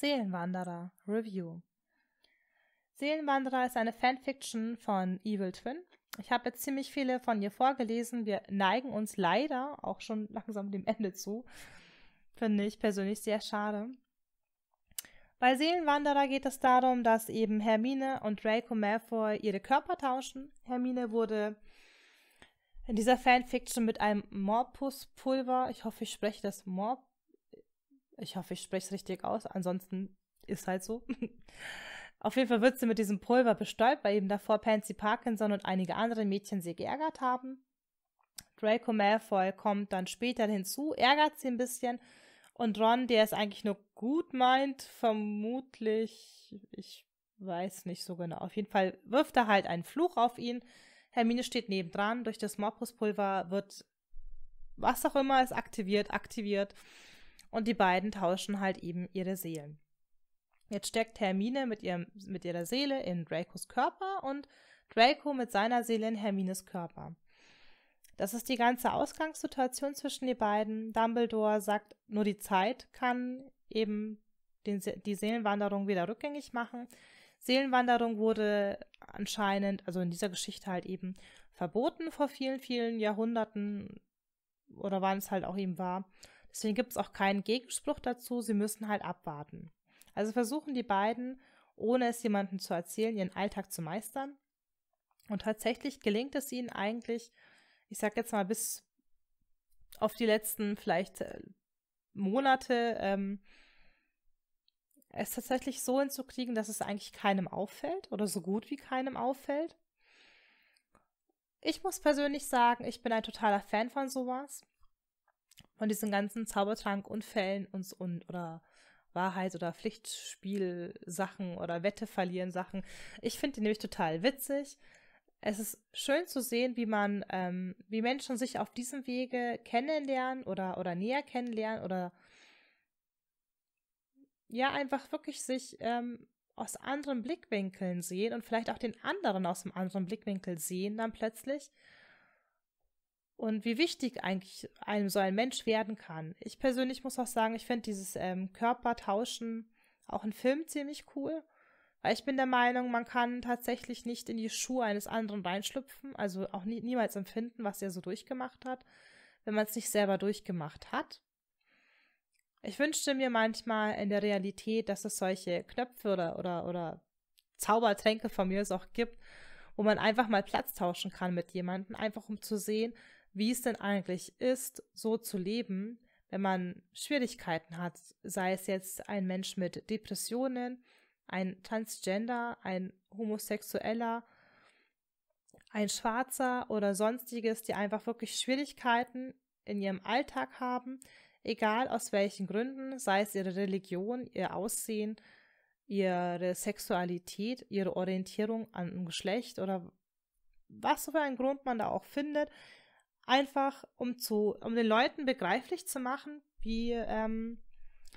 Seelenwanderer Review. Seelenwanderer ist eine Fanfiction von Evil Twin. Ich habe jetzt ziemlich viele von ihr vorgelesen. Wir neigen uns leider auch schon langsam dem Ende zu. Finde ich persönlich sehr schade. Bei Seelenwanderer geht es darum, dass eben Hermine und Draco Malfoy ihre Körper tauschen. Hermine wurde in dieser Fanfiction mit einem Morpuspulver, ich hoffe, ich spreche das Morp ich hoffe, ich spreche es richtig aus. Ansonsten ist halt so. Auf jeden Fall wird sie mit diesem Pulver bestäubt, weil eben davor Pansy Parkinson und einige andere Mädchen sie geärgert haben. Draco Malfoy kommt dann später hinzu, ärgert sie ein bisschen. Und Ron, der es eigentlich nur gut meint, vermutlich, ich weiß nicht so genau. Auf jeden Fall wirft er halt einen Fluch auf ihn. Hermine steht nebendran. Durch das Morpuspulver wird was auch immer es aktiviert, aktiviert und die beiden tauschen halt eben ihre Seelen. Jetzt steckt Hermine mit, ihrem, mit ihrer Seele in Dracos Körper und Draco mit seiner Seele in Hermines Körper. Das ist die ganze Ausgangssituation zwischen den beiden. Dumbledore sagt, nur die Zeit kann eben den, die Seelenwanderung wieder rückgängig machen. Seelenwanderung wurde anscheinend, also in dieser Geschichte halt eben verboten vor vielen, vielen Jahrhunderten oder wann es halt auch eben war. Deswegen gibt es auch keinen Gegenspruch dazu, sie müssen halt abwarten. Also versuchen die beiden, ohne es jemandem zu erzählen, ihren Alltag zu meistern. Und tatsächlich gelingt es ihnen eigentlich, ich sag jetzt mal, bis auf die letzten vielleicht äh, Monate, ähm, es tatsächlich so hinzukriegen, dass es eigentlich keinem auffällt oder so gut wie keinem auffällt. Ich muss persönlich sagen, ich bin ein totaler Fan von sowas von diesen ganzen Zaubertrank-Unfällen uns und oder Wahrheit oder Pflichtspiel-Sachen oder Wette verlieren Sachen. Ich finde die nämlich total witzig. Es ist schön zu sehen, wie man, ähm, wie Menschen sich auf diesem Wege kennenlernen oder, oder näher kennenlernen oder ja, einfach wirklich sich ähm, aus anderen Blickwinkeln sehen und vielleicht auch den anderen aus einem anderen Blickwinkel sehen dann plötzlich und wie wichtig eigentlich einem so ein Mensch werden kann. Ich persönlich muss auch sagen, ich finde dieses ähm, Körpertauschen auch in Film ziemlich cool, weil ich bin der Meinung, man kann tatsächlich nicht in die Schuhe eines anderen reinschlüpfen, also auch nie, niemals empfinden, was er so durchgemacht hat, wenn man es nicht selber durchgemacht hat. Ich wünschte mir manchmal in der Realität, dass es solche Knöpfe oder, oder, oder Zaubertränke von mir es auch gibt, wo man einfach mal Platz tauschen kann mit jemandem, einfach um zu sehen, wie es denn eigentlich ist, so zu leben, wenn man Schwierigkeiten hat, sei es jetzt ein Mensch mit Depressionen, ein Transgender, ein Homosexueller, ein Schwarzer oder sonstiges, die einfach wirklich Schwierigkeiten in ihrem Alltag haben, egal aus welchen Gründen, sei es ihre Religion, ihr Aussehen, ihre Sexualität, ihre Orientierung an Geschlecht oder was für einen Grund man da auch findet, Einfach um zu, um den Leuten begreiflich zu machen, wie, ähm,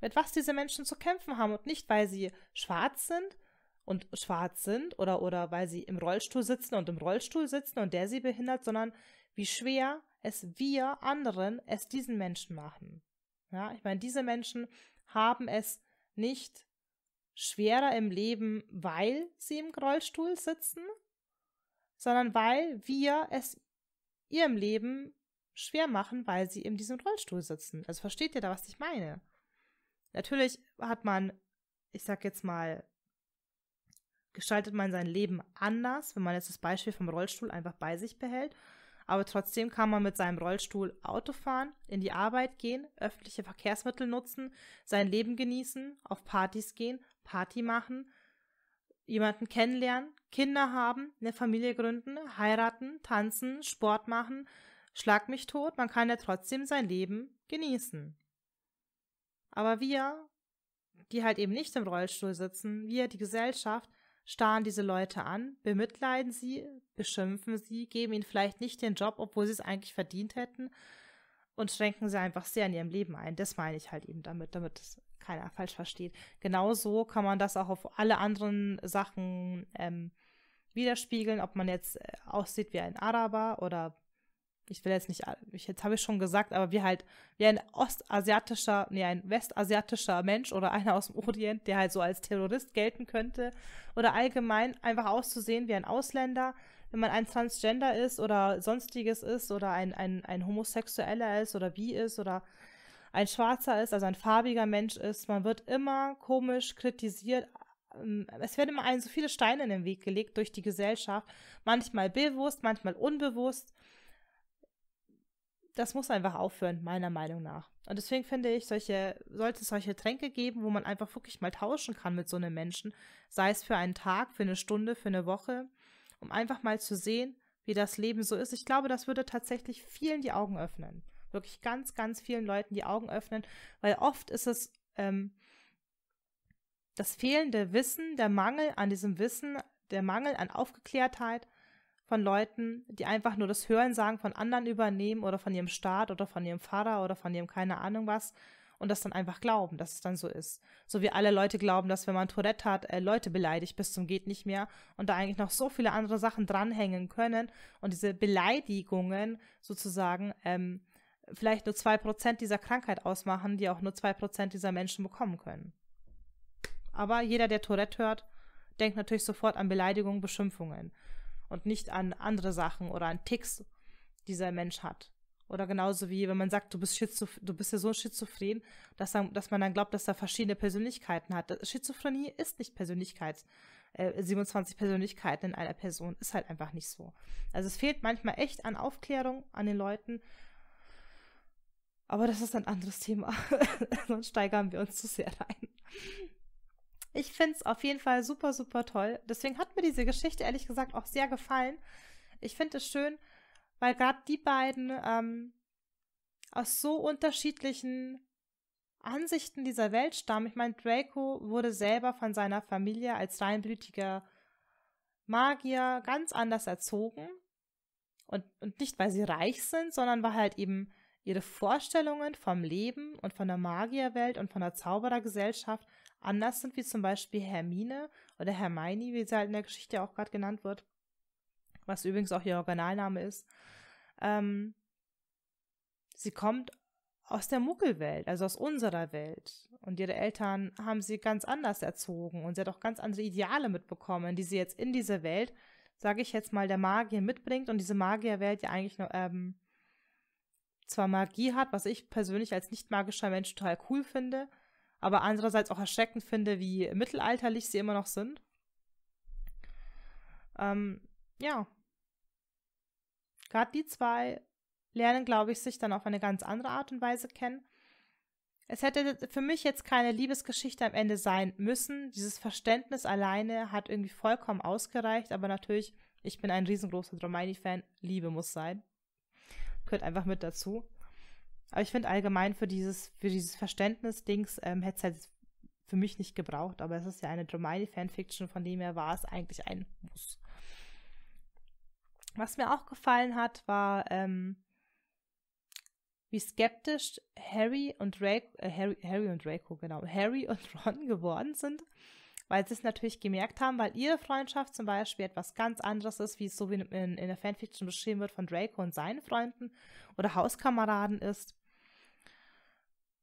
mit was diese Menschen zu kämpfen haben und nicht, weil sie schwarz sind und schwarz sind oder, oder weil sie im Rollstuhl sitzen und im Rollstuhl sitzen und der sie behindert, sondern wie schwer es wir anderen es diesen Menschen machen. Ja, ich meine, diese Menschen haben es nicht schwerer im Leben, weil sie im Rollstuhl sitzen, sondern weil wir es ihrem Leben schwer machen, weil sie in diesem Rollstuhl sitzen. Also versteht ihr da, was ich meine? Natürlich hat man, ich sag jetzt mal, gestaltet man sein Leben anders, wenn man jetzt das Beispiel vom Rollstuhl einfach bei sich behält. Aber trotzdem kann man mit seinem Rollstuhl Auto fahren, in die Arbeit gehen, öffentliche Verkehrsmittel nutzen, sein Leben genießen, auf Partys gehen, Party machen, jemanden kennenlernen, Kinder haben, eine Familie gründen, heiraten, tanzen, Sport machen, schlag mich tot, man kann ja trotzdem sein Leben genießen. Aber wir, die halt eben nicht im Rollstuhl sitzen, wir, die Gesellschaft, starren diese Leute an, bemitleiden sie, beschimpfen sie, geben ihnen vielleicht nicht den Job, obwohl sie es eigentlich verdient hätten, und schränken sie einfach sehr in ihrem Leben ein. Das meine ich halt eben damit, damit es keiner falsch versteht. Genauso kann man das auch auf alle anderen Sachen ähm, widerspiegeln, ob man jetzt äh, aussieht wie ein Araber oder ich will jetzt nicht, jetzt habe ich schon gesagt, aber wie halt, wie ein ostasiatischer, nee, ein westasiatischer Mensch oder einer aus dem Orient, der halt so als Terrorist gelten könnte oder allgemein einfach auszusehen wie ein Ausländer wenn man ein Transgender ist oder sonstiges ist oder ein, ein, ein Homosexueller ist oder bi ist oder ein Schwarzer ist, also ein farbiger Mensch ist, man wird immer komisch kritisiert. Ähm, es werden immer einem so viele Steine in den Weg gelegt durch die Gesellschaft, manchmal bewusst, manchmal unbewusst. Das muss einfach aufhören, meiner Meinung nach. Und deswegen finde ich, solche, sollte es solche Tränke geben, wo man einfach wirklich mal tauschen kann mit so einem Menschen, sei es für einen Tag, für eine Stunde, für eine Woche um einfach mal zu sehen, wie das Leben so ist. Ich glaube, das würde tatsächlich vielen die Augen öffnen. Wirklich ganz, ganz vielen Leuten die Augen öffnen, weil oft ist es ähm, das fehlende Wissen, der Mangel an diesem Wissen, der Mangel an Aufgeklärtheit von Leuten, die einfach nur das Hörensagen von anderen übernehmen oder von ihrem Staat oder von ihrem Pfarrer oder von ihrem keine Ahnung was und das dann einfach glauben, dass es dann so ist. So wie alle Leute glauben, dass wenn man Tourette hat, äh, Leute beleidigt bis zum geht nicht mehr und da eigentlich noch so viele andere Sachen dranhängen können und diese Beleidigungen sozusagen ähm, vielleicht nur zwei Prozent dieser Krankheit ausmachen, die auch nur zwei Prozent dieser Menschen bekommen können. Aber jeder, der Tourette hört, denkt natürlich sofort an Beleidigungen, Beschimpfungen und nicht an andere Sachen oder an Ticks, die dieser Mensch hat. Oder genauso wie, wenn man sagt, du bist, Schizoph du bist ja so schizophren, dass, dann, dass man dann glaubt, dass er verschiedene Persönlichkeiten hat. Schizophrenie ist nicht Persönlichkeit. Äh, 27 Persönlichkeiten in einer Person ist halt einfach nicht so. Also es fehlt manchmal echt an Aufklärung an den Leuten. Aber das ist ein anderes Thema. Sonst steigern wir uns zu sehr rein. Ich finde es auf jeden Fall super, super toll. Deswegen hat mir diese Geschichte ehrlich gesagt auch sehr gefallen. Ich finde es schön, weil gerade die beiden ähm, aus so unterschiedlichen Ansichten dieser Welt stammen. Ich meine, Draco wurde selber von seiner Familie als reinblütiger Magier ganz anders erzogen. Und, und nicht, weil sie reich sind, sondern weil halt eben ihre Vorstellungen vom Leben und von der Magierwelt und von der Zauberergesellschaft anders sind, wie zum Beispiel Hermine oder Hermione, wie sie halt in der Geschichte auch gerade genannt wird was übrigens auch ihr Originalname ist. Ähm, sie kommt aus der Muggelwelt, also aus unserer Welt. Und ihre Eltern haben sie ganz anders erzogen und sie hat auch ganz andere Ideale mitbekommen, die sie jetzt in diese Welt, sage ich jetzt mal, der Magier mitbringt und diese Magierwelt ja eigentlich nur, ähm, zwar Magie hat, was ich persönlich als nicht magischer Mensch total cool finde, aber andererseits auch erschreckend finde, wie mittelalterlich sie immer noch sind. Ähm, ja, Gerade die zwei lernen, glaube ich, sich dann auf eine ganz andere Art und Weise kennen. Es hätte für mich jetzt keine Liebesgeschichte am Ende sein müssen. Dieses Verständnis alleine hat irgendwie vollkommen ausgereicht, aber natürlich, ich bin ein riesengroßer Dromaini-Fan. Liebe muss sein. Gehört einfach mit dazu. Aber ich finde allgemein für dieses, für dieses Verständnis-Dings ähm, hätte es halt für mich nicht gebraucht, aber es ist ja eine Dromaini-Fanfiction, von dem her war es eigentlich ein Muss. Was mir auch gefallen hat, war, ähm, wie skeptisch Harry und Draco, äh, Harry, Harry und Draco, genau, Harry und Ron geworden sind, weil sie es natürlich gemerkt haben, weil ihre Freundschaft zum Beispiel etwas ganz anderes ist, wie es so wie in, in der Fanfiction beschrieben wird von Draco und seinen Freunden oder Hauskameraden ist.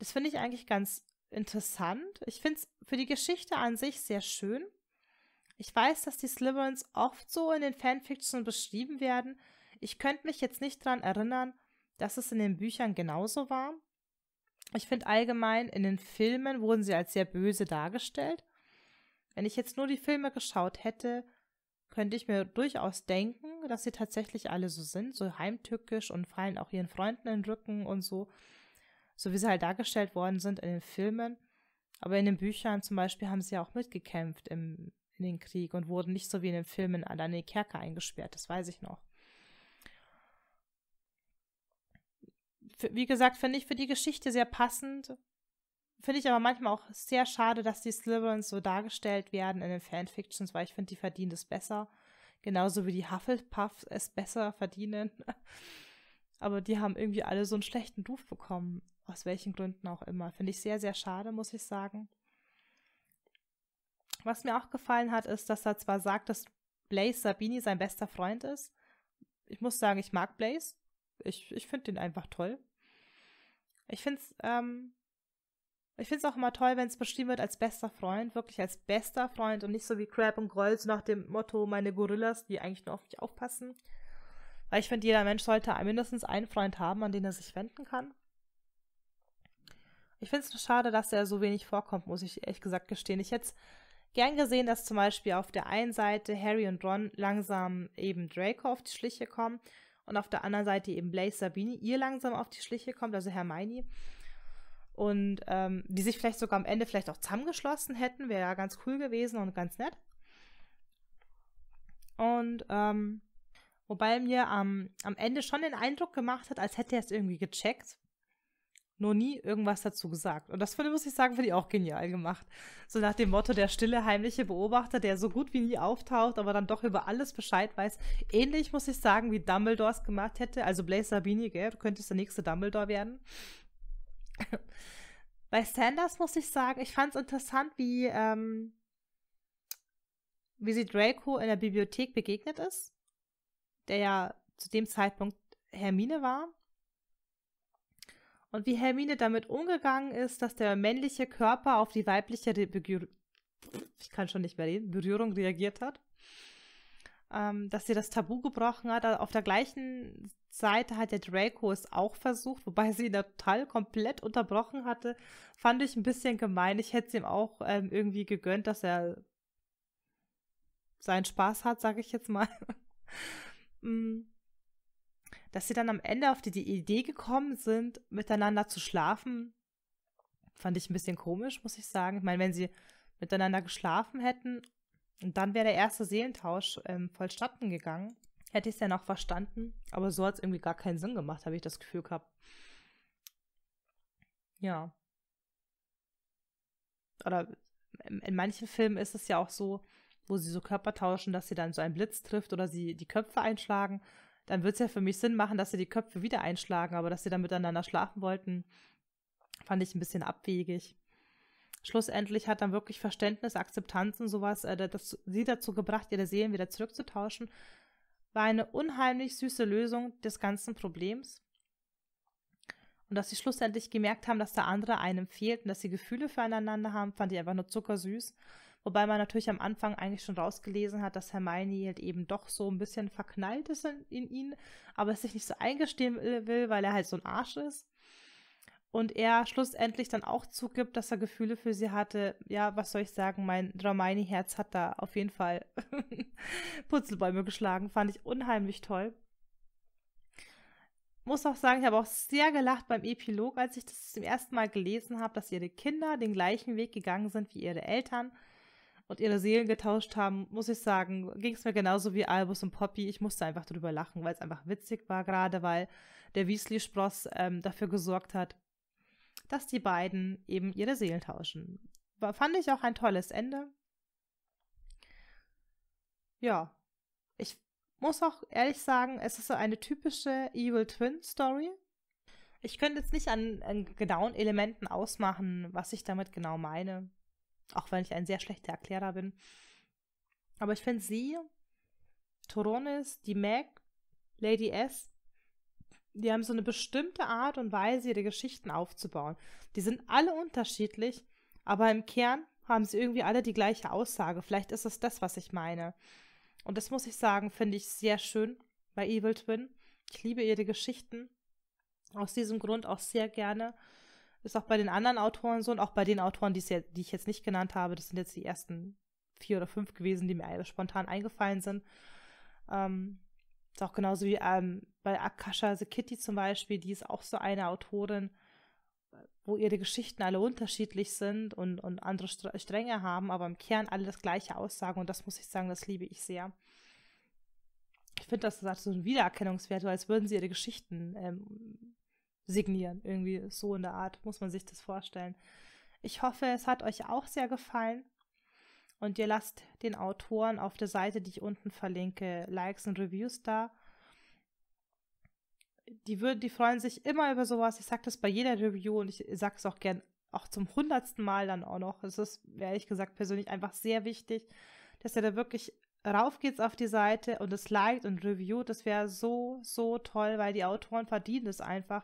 Das finde ich eigentlich ganz interessant. Ich finde es für die Geschichte an sich sehr schön. Ich weiß, dass die Slytherins oft so in den Fanfiction beschrieben werden. Ich könnte mich jetzt nicht daran erinnern, dass es in den Büchern genauso war. Ich finde allgemein, in den Filmen wurden sie als sehr böse dargestellt. Wenn ich jetzt nur die Filme geschaut hätte, könnte ich mir durchaus denken, dass sie tatsächlich alle so sind, so heimtückisch und fallen auch ihren Freunden in den Rücken und so, so wie sie halt dargestellt worden sind in den Filmen. Aber in den Büchern zum Beispiel haben sie ja auch mitgekämpft im in den Krieg und wurden nicht so wie in den Filmen alle in die Kerker eingesperrt, das weiß ich noch. Wie gesagt, finde ich für die Geschichte sehr passend. Finde ich aber manchmal auch sehr schade, dass die Slytherins so dargestellt werden in den Fanfictions, weil ich finde, die verdienen es besser. Genauso wie die Hufflepuffs es besser verdienen. Aber die haben irgendwie alle so einen schlechten Ruf bekommen. Aus welchen Gründen auch immer. Finde ich sehr, sehr schade, muss ich sagen. Was mir auch gefallen hat, ist, dass er zwar sagt, dass Blaze Sabini sein bester Freund ist. Ich muss sagen, ich mag Blaze. Ich, ich finde den einfach toll. Ich finde es ähm, ich find's auch immer toll, wenn es beschrieben wird als bester Freund, wirklich als bester Freund und nicht so wie Crab und Groll, so nach dem Motto, meine Gorillas, die eigentlich nur auf mich aufpassen. Weil ich finde, jeder Mensch sollte mindestens einen Freund haben, an den er sich wenden kann. Ich finde es schade, dass er so wenig vorkommt, muss ich ehrlich gesagt gestehen. Ich hätte Gern gesehen, dass zum Beispiel auf der einen Seite Harry und Ron langsam eben Draco auf die Schliche kommen und auf der anderen Seite eben Blaze Sabine ihr langsam auf die Schliche kommt, also Hermione. Und ähm, die sich vielleicht sogar am Ende vielleicht auch zusammengeschlossen hätten, wäre ja ganz cool gewesen und ganz nett. Und ähm, wobei mir am, am Ende schon den Eindruck gemacht hat, als hätte er es irgendwie gecheckt, nur nie irgendwas dazu gesagt. Und das finde, muss ich sagen, finde ich auch genial gemacht. So nach dem Motto, der stille, heimliche Beobachter, der so gut wie nie auftaucht, aber dann doch über alles Bescheid weiß. Ähnlich, muss ich sagen, wie Dumbledore es gemacht hätte. Also Blaise Sabini, gell, du könntest der nächste Dumbledore werden. Bei Sanders muss ich sagen, ich fand es interessant, wie, ähm, wie sie Draco in der Bibliothek begegnet ist, der ja zu dem Zeitpunkt Hermine war und wie Hermine damit umgegangen ist, dass der männliche Körper auf die weibliche Berührung, ich kann schon nicht mehr reden, Berührung reagiert hat. Ähm, dass sie das Tabu gebrochen hat. Auf der gleichen Seite hat der Draco es auch versucht, wobei sie ihn total komplett unterbrochen hatte. Fand ich ein bisschen gemein. Ich hätte es ihm auch ähm, irgendwie gegönnt, dass er seinen Spaß hat, sage ich jetzt mal. mm dass sie dann am Ende auf die, die Idee gekommen sind, miteinander zu schlafen, fand ich ein bisschen komisch, muss ich sagen. Ich meine, wenn sie miteinander geschlafen hätten und dann wäre der erste Seelentausch ähm, vollstatten gegangen, hätte ich es ja noch verstanden. Aber so hat es irgendwie gar keinen Sinn gemacht, habe ich das Gefühl gehabt. Ja. Oder in, in manchen Filmen ist es ja auch so, wo sie so Körper tauschen, dass sie dann so einen Blitz trifft oder sie die Köpfe einschlagen dann wird es ja für mich Sinn machen, dass sie die Köpfe wieder einschlagen, aber dass sie dann miteinander schlafen wollten, fand ich ein bisschen abwegig. Schlussendlich hat dann wirklich Verständnis, Akzeptanz und sowas, äh, das, sie dazu gebracht, ihre Seelen wieder zurückzutauschen. War eine unheimlich süße Lösung des ganzen Problems. Und dass sie schlussendlich gemerkt haben, dass der andere einem fehlt und dass sie Gefühle füreinander haben, fand ich einfach nur zuckersüß. Wobei man natürlich am Anfang eigentlich schon rausgelesen hat, dass Hermione halt eben doch so ein bisschen verknallt ist in, in ihn, aber es sich nicht so eingestehen will, weil er halt so ein Arsch ist. Und er schlussendlich dann auch zugibt, dass er Gefühle für sie hatte. Ja, was soll ich sagen, mein dramaini herz hat da auf jeden Fall Putzelbäume geschlagen. Fand ich unheimlich toll muss auch sagen, ich habe auch sehr gelacht beim Epilog, als ich das zum ersten Mal gelesen habe, dass ihre Kinder den gleichen Weg gegangen sind wie ihre Eltern und ihre Seelen getauscht haben, muss ich sagen, ging es mir genauso wie Albus und Poppy. Ich musste einfach drüber lachen, weil es einfach witzig war, gerade weil der Weasley-Spross ähm, dafür gesorgt hat, dass die beiden eben ihre Seelen tauschen. War, fand ich auch ein tolles Ende. Ja, ich muss auch ehrlich sagen, es ist so eine typische Evil Twin Story. Ich könnte jetzt nicht an, an genauen Elementen ausmachen, was ich damit genau meine. Auch wenn ich ein sehr schlechter Erklärer bin. Aber ich finde sie, Toronis, die Meg, Lady S, die haben so eine bestimmte Art und Weise, ihre Geschichten aufzubauen. Die sind alle unterschiedlich, aber im Kern haben sie irgendwie alle die gleiche Aussage. Vielleicht ist es das, was ich meine. Und das muss ich sagen, finde ich sehr schön bei Evil Twin. Ich liebe ihre Geschichten. Aus diesem Grund auch sehr gerne. Ist auch bei den anderen Autoren so und auch bei den Autoren, die, ja, die ich jetzt nicht genannt habe, das sind jetzt die ersten vier oder fünf gewesen, die mir spontan eingefallen sind. Ähm, ist auch genauso wie ähm, bei Akasha The Kitty zum Beispiel, die ist auch so eine Autorin, wo ihre Geschichten alle unterschiedlich sind und, und andere Stränge haben, aber im Kern alle das gleiche aussagen und das muss ich sagen, das liebe ich sehr. Ich finde, das hat so ein Wiedererkennungswert, so als würden sie ihre Geschichten ähm, signieren. Irgendwie so in der Art muss man sich das vorstellen. Ich hoffe, es hat euch auch sehr gefallen. Und ihr lasst den Autoren auf der Seite, die ich unten verlinke, Likes und Reviews da. Die, würden, die freuen sich immer über sowas. Ich sage das bei jeder Review und ich sage es auch gern auch zum hundertsten Mal dann auch noch. Es ist, ehrlich gesagt, persönlich einfach sehr wichtig, dass ihr da wirklich rauf geht's auf die Seite und es liked und reviewt. Das wäre so, so toll, weil die Autoren verdienen es einfach.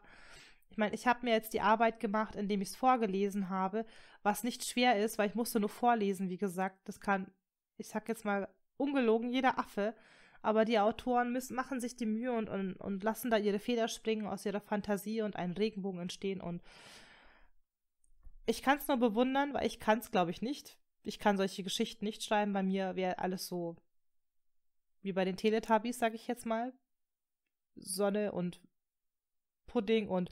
Ich meine, ich habe mir jetzt die Arbeit gemacht, indem ich es vorgelesen habe, was nicht schwer ist, weil ich musste nur vorlesen, wie gesagt. Das kann, ich sag jetzt mal, ungelogen jeder Affe. Aber die Autoren müssen, machen sich die Mühe und, und, und lassen da ihre Feder springen aus ihrer Fantasie und einen Regenbogen entstehen. Und ich kann es nur bewundern, weil ich kann es, glaube ich, nicht. Ich kann solche Geschichten nicht schreiben. Bei mir wäre alles so wie bei den Teletubbies, sage ich jetzt mal. Sonne und Pudding und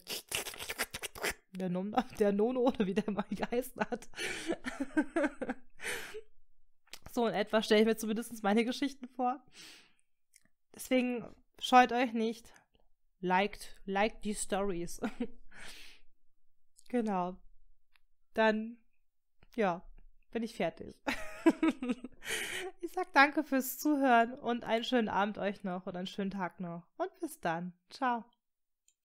der, non der Nono oder wie der mal geheißen hat. so in etwa stelle ich mir zumindest meine Geschichten vor. Deswegen scheut euch nicht. Liked, liked die Stories. genau. Dann, ja, bin ich fertig. ich sag danke fürs Zuhören und einen schönen Abend euch noch und einen schönen Tag noch. Und bis dann. Ciao.